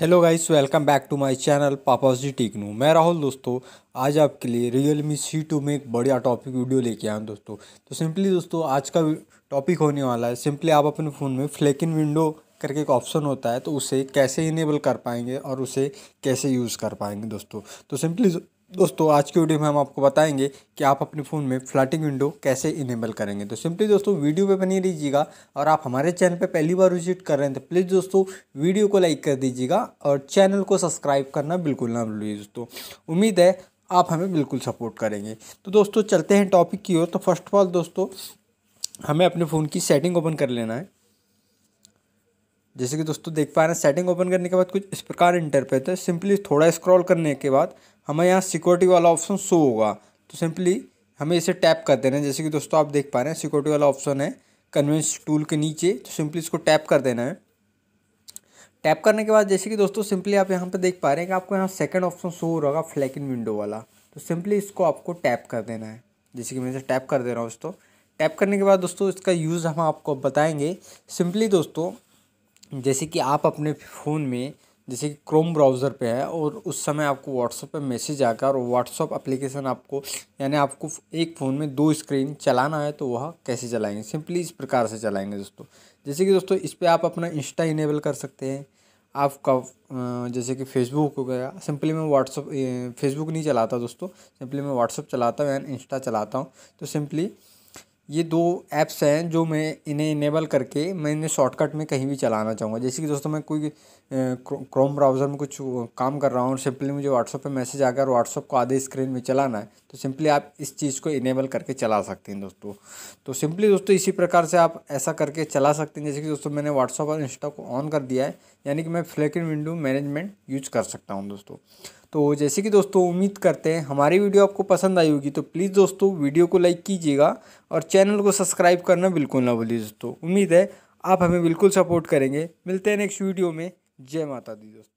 hello guys welcome back to my channel पापास जी techno मैं राहुल दोस्तों आज आपके लिए रियल मी सी टू में एक बढ़िया टॉपिक वीडियो लेके आया हूँ दोस्तों तो सिंपली दोस्तों आज का टॉपिक होने वाला है सिंपली आप अपने फ़ोन में फ्लैक इन विंडो करके एक ऑप्शन होता है तो उसे कैसे इनेबल कर पाएंगे और उसे कैसे यूज़ कर पाएंगे दोस्तों तो सिंपली दोस्तों आज की वीडियो में हम आपको बताएंगे कि आप अपने फ़ोन में फ्लैटिंग विंडो कैसे इनेबल करेंगे तो सिंपली दोस्तों वीडियो पे बनी रहिएगा और आप हमारे चैनल पे पहली बार विजिट कर रहे हैं तो प्लीज़ दोस्तों वीडियो को लाइक कर दीजिएगा और चैनल को सब्सक्राइब करना बिल्कुल ना भूलिए दोस्तों उम्मीद है आप हमें बिल्कुल सपोर्ट करेंगे तो दोस्तों चलते हैं टॉपिक की ओर तो फर्स्ट ऑफ ऑल दोस्तों हमें अपने फ़ोन की सेटिंग ओपन कर लेना है जैसे कि दोस्तों देख पा रहे हैं सेटिंग ओपन करने के बाद कुछ इस प्रकार पे है सिंपली थोड़ा स्क्रॉल करने के बाद हमें यहाँ सिक्योरिटी वाला ऑप्शन शो होगा तो सिंपली हमें इसे टैप कर देना है जैसे कि दोस्तों आप देख पा रहे हैं सिक्योरिटी वाला ऑप्शन है कन्वेंस टूल के नीचे तो सिंपली इसको टैप कर देना है टैप करने के बाद जैसे कि दोस्तों सिंपली आप यहाँ पर देख पा रहे हैं कि आपको यहाँ सेकेंड ऑप्शन शो हो रहा फ्लैक इन विंडो वाला तो सिंपली इसको आपको टैप कर देना है जैसे कि मैं इसे टैप कर दे रहा हूँ दोस्तों टैप करने के बाद दोस्तों इसका यूज़ हम आपको बताएंगे सिंपली दोस्तों जैसे कि आप अपने फ़ोन में जैसे कि क्रोम ब्राउज़र पे है और उस समय आपको व्हाट्सअप पे मैसेज आकर और व्हाट्सअप एप्लीकेशन आपको यानी आपको एक फ़ोन में दो स्क्रीन चलाना है तो वह कैसे चलाएंगे सिंपली इस प्रकार से चलाएंगे दोस्तों जैसे कि दोस्तों इस पर आप अपना इंस्टा इनेबल कर सकते हैं आपका जैसे कि फेसबुक हो गया सिंपली मैं व्हाट्सअप फेसबुक नहीं चलाता दोस्तों सिंपली मैं व्हाट्सअप चलाता हूँ एंड इंस्टा चलाता हूँ तो सिंपली ये दो ऐप्स हैं जो मैं इन्हें इनेबल करके मैं इन्हें शॉर्टकट में कहीं भी चलाना चाहूँगा जैसे कि दोस्तों मैं कोई क्रोम ब्राउज़र में कुछ काम कर रहा हूँ और सिंपली मुझे व्हाट्सअप पे मैसेज आ गया और व्हाट्सअप को आधे स्क्रीन में चलाना है तो सिंपली आप इस चीज़ को इनेबल करके चला सकते हैं दोस्तों तो सिंपली दोस्तों इसी प्रकार से आप ऐसा करके चला सकते हैं जैसे कि दोस्तों मैंने व्हाट्सअप और इंस्टा को ऑन कर दिया है यानी कि मैं इन विंडो मैनेजमेंट यूज कर सकता हूँ दोस्तों तो जैसे कि दोस्तों उम्मीद करते हैं हमारी वीडियो आपको पसंद आई होगी तो प्लीज़ दोस्तों वीडियो को लाइक कीजिएगा और चैनल को सब्सक्राइब करना बिल्कुल ना भूलिए दोस्तों उम्मीद है आप हमें बिल्कुल सपोर्ट करेंगे मिलते हैं नेक्स्ट वीडियो में जय माता दी दोस्तों